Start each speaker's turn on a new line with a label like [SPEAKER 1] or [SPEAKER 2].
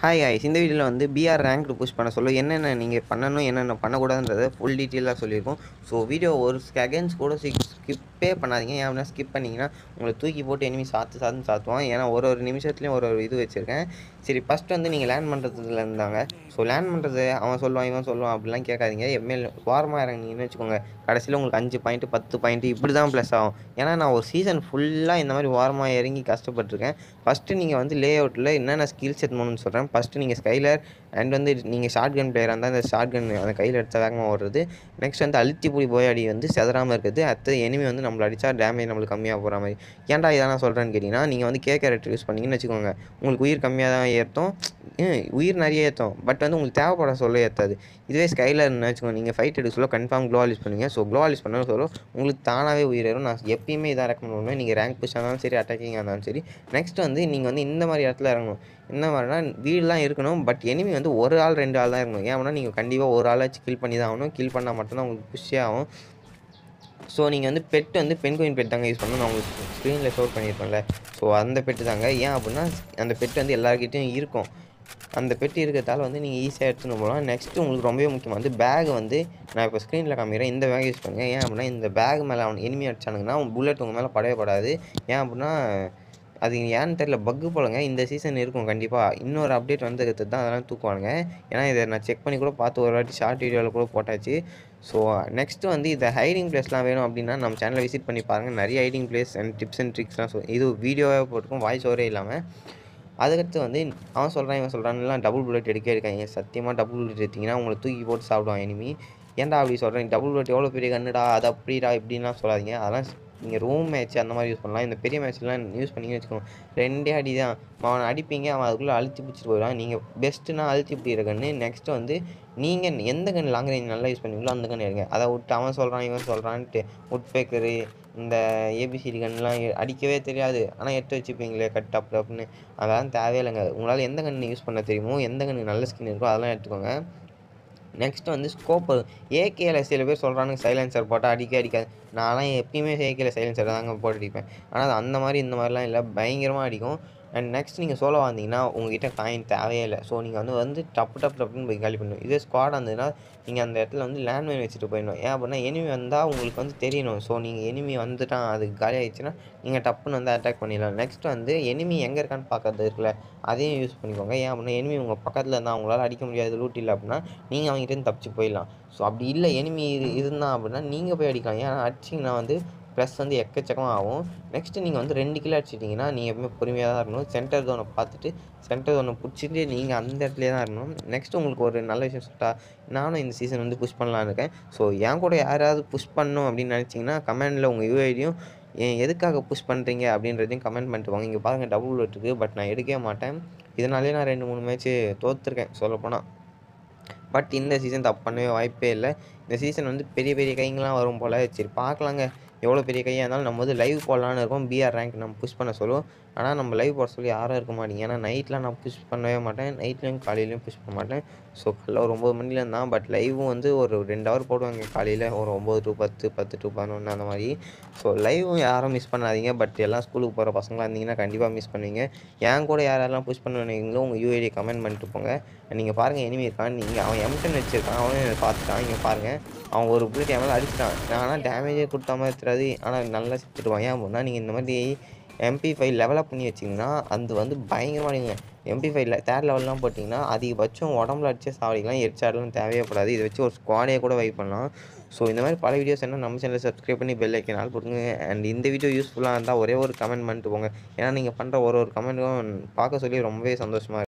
[SPEAKER 1] hi hi இந்த வீடியோவில் வந்து பிஆர் ரேங்க் புஷ் பண்ண சொல்ல என்னென்ன நீங்கள் பண்ணணும் என்னென்ன பண்ணக்கூடாதுன்றதை ஃபுல் டீட்டெயிலாக சொல்லியிருக்கோம் ஸோ வீடியோ ஒரு ஸ்கெகன்ஸ் கூட சிக்ஸ் ஸ்கிப் ஸ்கிப்பே பண்ணாதீங்க ஏன் அப்படின்னா ஸ்கிப் பண்ணிங்கன்னா உங்களை தூக்கி போட்டு எனிமி சாத்து சாத்து சாத்துவான் ஏன்னா ஒரு ஒரு நிமிஷத்துலேயும் ஒரு ஒரு இது வச்சுருக்கேன் சரி ஃபஸ்ட் வந்து நீங்கள் லேண்ட் பண்ணுறதுல இருந்தாங்க ஸோ லேண்ட் பண்ணுறது அவன் சொல்லுவான் இவன் சொல்லுவான் அப்படிலாம் கேட்காதீங்க எம்எல் வாரமாக இறங்கினீங்கன்னு வச்சுக்கோங்க கடைசியில் உங்களுக்கு அஞ்சு பாயிண்ட்டு பத்து பாயிண்ட்டு இப்படி தான் ப்ளஸ் ஆகும் ஏன்னா நான் ஒரு சீசன் ஃபுல்லாக இந்த மாதிரி வாரமாக இறங்கி கஷ்டப்பட்டுருக்கேன் ஃபஸ்ட்டு நீங்கள் வந்து லே அவுட்டில் என்னென்ன ஸ்கில்ஸ் எடுத்துணும்னு சொல்கிறேன் ஃபஸ்ட்டு நீங்கள் ஸ்கைலர் அண்ட் வந்து நீங்கள் ஷார்ட் கன் பிளேயராக இருந்தால் அந்த ஷார்ட் கன் அந்த கையில் எடுத்த வேகமாக ஓடுறது நெக்ஸ்ட் வந்து அழுத்தி புடி போயாடி வந்து செதறாமல் இருக்குது அடுத்தது எனிமி வந்து நம்மளை அடித்தா டேமேஜ் நம்மளுக்கு கம்மியாக போகிற மாதிரி ஏன்டா இதை நான் சொல்கிறேன்னு கேட்டிங்கன்னா நீங்கள் வந்து கே கேரக்டர் யூஸ் பண்ணிங்கன்னு வச்சுக்கோங்க உங்களுக்கு உயிர் கம்மியாக தான் ஏற்றும் உயிர் நிறைய ஏற்றும் பட் வந்து உங்களுக்கு தேவைப்பட சொல்ல ஏற்றாது இதுவே ஸ்கைலர்னு வச்சுக்கோங்க நீங்கள் ஃபைட் எடுக்க சொல்ல கன்ஃபார்ம் க்ளோ யூஸ் பண்ணுங்கள் ஸோ க்ளோ யூஸ் பண்ண சொல்ல உங்களுக்கு தானாகவே உயிர் ஏறும் நான் எப்பயுமே இதாக ரெக்கமெண்ட் பண்ணுவேன் நீங்கள் ரேங்க் புஷ் ஆனாலும் சரி அட்டாக்கிங் ஆனாலும் சரி நெக்ஸ்ட் வந்து நீங்கள் வந்து இந்த மாதிரி இடத்துல இறங்கணும் இந்த மாதிரினா வீடெலாம் இருக்கணும் பட் எனிமி வந்து ஒரு ஆள் ரெண்டு ஆள் தான் இருக்கணும் ஏன்னா நீங்கள் கண்டிப்பாக ஒரு வச்சு கில் பண்ணி தான் ஆகணும் கில் பண்ணால் மட்டும்தான் உங்களுக்கு புஷ்ஷே ஆகும் ஸோ நீங்கள் வந்து பெட் வந்து பென்குயின் பெட் தாங்க யூஸ் பண்ணணும் நான் உங்களுக்கு ஸ்க்ரீனில் ஷோர் பண்ணியிருப்பேன்ல ஸோ அந்த பெட்டு தாங்க ஏன் அப்படின்னா அந்த பெட் வந்து எல்லாருக்கிட்டையும் இருக்கும் அந்த பெட்டு இருக்கிறதால வந்து நீங்கள் ஈஸியாக எடுத்துன்னு போகலாம் நெக்ஸ்ட்டு உங்களுக்கு ரொம்பவே முக்கியம் வந்து பேக் வந்து நான் இப்போ ஸ்க்ரீனில் காமிக்கிறேன் இந்த பேக் யூஸ் பண்ணுங்கள் ஏன் அப்படின்னா இந்த பேக் மேலே அவன் எனிமி அடிச்சானுங்கன்னா அவன் புல்லட் உங்கள் மேலே படவே படாது ஏன் அப்படின்னா அது ஏன்னு தெரியல பக்கு போலங்க இந்த சீசன் இருக்கும் கண்டிப்பாக இன்னொரு அப்டேட் வந்ததுக்கு தான் அதெல்லாம் தூக்குவானுங்க ஏன்னா இதை நான் செக் பண்ணி கூட பார்த்து ஒரு வாட்டி ஷார்ட் வீடியோவில் கூட போட்டாச்சு ஸோ நெக்ஸ்ட்டு uh, வந்து இந்த ஹைடிங் பிளேஸ்லாம் வேணும் அப்படின்னா நம்ம சேனலை விசிட் பண்ணி பாருங்கள் நிறைய hiding place and tips and ட்ரிக்ஸ்லாம் சொல் இது வீடியோவாக போட்டிருக்கும் வாய்ஸ் ஓரே இல்லாமல் அதுக்கடுத்து வந்து அவன் சொல்கிறான் இவன் சொல்கிறான்லாம் டபுள் புல்லட் எடுக்க இருக்காங்க சத்தியமாக டபுள் புல்லட் எடுத்திங்கன்னா உங்களை தூக்கி போட்டு சாப்பிடுவான் இனிமே ஏன்டா அப்படி சொல்கிறேன் டபுள் புல்லட் எவ்வளோ பெரிய கண்ணுடா அது அப்படிடா இப்படின்லாம் சொல்லாதீங்க அதெல்லாம் நீங்கள் ரூம் மேட்ச் அந்த மாதிரி யூஸ் பண்ணலாம் இந்த பெரிய மேட்ச்லாம் யூஸ் பண்ணிங்கன்னு வச்சுக்கணும் ரெண்டே அடி தான் அவனை அடிப்பீங்க அவன் அதுக்குள்ளே அழுத்தி பிடிச்சிட்டு போயிடலாம் நீங்கள் பெஸ்ட்டுனா அழுத்தி பிடிக்கிற கன்று நெக்ஸ்ட்டு வந்து நீங்கள் எந்த கன் லாங் ரேஞ்ச் நல்லா யூஸ் பண்ணுவீங்களோ அந்த கன் எடுங்க அதை விட்டு அவன் சொல்கிறான் இவன் சொல்கிறான்ட்டு உட் பேக்கரு இந்த ஏபிசிடி கன்லாம் அடிக்கவே தெரியாது ஆனால் எட்டு வச்சுப்பீங்களே கட் அப் அப்படின்னு அதெல்லாம் தேவையில்லைங்க உங்களால் எந்த கன்று யூஸ் பண்ண தெரியுமோ எந்த கன்று நல்ல ஸ்கின் இருக்கோ அதெல்லாம் எடுத்துக்கோங்க நெக்ஸ்ட் வந்து ஸ்கோப் ஏகேல சில பேர் சொல்கிறானுங்க சைலன்சர் போட்டால் அடிக்க அடிக்காது நான்லாம் எப்பயுமே ஏகேல சைலன்சர் தாங்க போட்டு அடிப்பேன் ஆனால் அந்த மாதிரி இந்த மாதிரிலாம் இல்லை பயங்கரமாக அடிக்கும் அண்ட் நெக்ஸ்ட் நீங்கள் சோலோ வந்தீங்கன்னா உங்ககிட்ட காயின் தேவையே இல்லை ஸோ நீங்கள் வந்து வந்து டப்பு டப்பு டப்புன்னு போய் காலி பண்ணணும் இதே ஸ்குவாட் வந்ததுன்னா நீங்கள் அந்த இடத்துல வந்து மைன் வச்சுட்டு போயிடணும் ஏன் அப்படின்னா எனிமி வந்தால் உங்களுக்கு வந்து தெரியணும் ஸோ நீங்கள் எனிமி வந்துட்டான் அது காலி ஆயிடுச்சுன்னா நீங்கள் டப்புன்னு வந்து அட்டாக் பண்ணிடலாம் நெக்ஸ்ட் வந்து எனிமி எங்கே இருக்கான்னு பார்க்கறது இருக்குல்ல அதையும் யூஸ் பண்ணிக்கோங்க ஏன் அப்படின்னா எனிமி உங்கள் பக்கத்தில் இருந்தால் அவங்களால அடிக்க முடியாது லூட் இல்லை அப்படின்னா நீங்கள் அவங்ககிட்ட தப்பிச்சு போயிடலாம் ஸோ அப்படி இல்லை எனிமி இது இருந்தால் அப்படின்னா நீங்கள் போய் அடிக்கலாம் ஏன்னா அடிச்சிங்கன்னா வந்து ப்ளஸ் வந்து எக்கச்சக்கமாக ஆகும் நெக்ஸ்ட்டு நீங்கள் வந்து ரெண்டு கிலோ அடிச்சிட்டிங்கன்னா நீங்கள் எப்பவுமே பொறுமையாக தான் இருக்கணும் சென்டர் தோனை பார்த்துட்டு சென்டர் தோனை பிடிச்சிட்டு நீங்கள் அந்த இடத்துலே தான் இருக்கணும் நெக்ஸ்ட்டு உங்களுக்கு ஒரு நல்ல விஷயம் சொல்லிட்டா நானும் இந்த சீசன் வந்து புஷ் பண்ணலான்னு இருக்கேன் ஸோ என் கூட யாராவது புஷ் பண்ணணும் அப்படின்னு நினச்சிங்கன்னா கமெண்டில் உங்கள் யூஐடியும் எதுக்காக புஷ் பண்ணுறீங்க அப்படின்றதையும் கமெண்ட் பண்ணிட்டு வாங்க இங்கே பாருங்கள் டபுள் இருக்குது பட் நான் எடுக்கவே மாட்டேன் இதனாலே நான் ரெண்டு மூணு மேட்ச்சு தோற்றுருக்கேன் சொல்லப்போனால் பட் இந்த சீசன் தப்பு பண்ணவே வாய்ப்பே இல்லை இந்த சீசன் வந்து பெரிய பெரிய கைங்கெலாம் வரும் போல் சரி பார்க்கலாங்க எவ்வளோ பெரிய கையாக இருந்தாலும் நம்ம வந்து லைவ் போடலான்னு இருக்கோம் பிஆர் ரேங்க் நம்ம புஷ் பண்ண சொல்லுவோம் ஆனால் நம்ம லைவ் போட சொல்லி யாரும் இருக்க மாட்டீங்க ஏன்னா நைட்லாம் நான் புஷ் பண்ணவே மாட்டேன் நைட்லேயும் காலையிலையும் புஷ் பண்ண மாட்டேன் ஸோ காலைல ஒரு ஒம்பது மணிலேருந்து தான் பட் லைவும் வந்து ஒரு ரெண்டு ஹவர் போடுவாங்க காலையில் ஒரு ஒம்பது டு பத்து பத்து டு பதினொன்று அந்த மாதிரி ஸோ லைவும் யாரும் மிஸ் பண்ணாதீங்க பட் எல்லாம் ஸ்கூலுக்கு போகிற பசங்களாக இருந்தீங்கன்னா கண்டிப்பாக மிஸ் பண்ணுவீங்க என் கூட யாரெல்லாம் புஷ் பண்ணுவீங்களோ உங்கள் யூஐடி கமெண்ட் பண்ணிட்டு போங்க நீங்கள் பாருங்கள் எனிமி இருக்கான் நீங்கள் அவன் எம்டன் வச்சுருக்கான் அவனும் பார்த்துட்டான் இங்கே பாருங்கள் அவன் ஒரு புள்ளி எவ்வளோ அடிச்சிட்டான் நான் ஆனால் டேமேஜே கொடுத்த மாதிரி சித்துறாது ஆனால் நல்லா சித்துடுவான் ஏன் போனால் நீங்கள் இந்த மாதிரி எம்பி ஃபைவ் லெவலப் பண்ணி வச்சிங்கன்னா அது வந்து பயங்கரமாக நீங்கள் எம்பி ஃபைவ்ல தேர்ட் லெவல்லாம் போட்டிங்கன்னா அதிகபட்சம் உடம்புல அடிச்சு சாவடிக்கலாம் எரிச்சாடலாம் தேவையப்படாது இதை வச்சு ஒரு ஸ்குவாடே கூட வைப் பண்ணலாம் ஸோ இந்த மாதிரி பல வீடியோஸ் என்ன நம்ம சேனலில் சப்ஸ்கிரைப் பண்ணி பெல் ஐக்கனால் போட்டுங்க அண்ட் இந்த வீடியோ யூஸ்ஃபுல்லாக இருந்தால் ஒரே ஒரு கமெண்ட் பண்ணிட்டு போங்க ஏன்னா நீங்கள் பண்ணுற ஒரு ஒரு கமெண்ட்டும் பார்க்க சொல்லி ரொம்பவே சந்தோஷமாக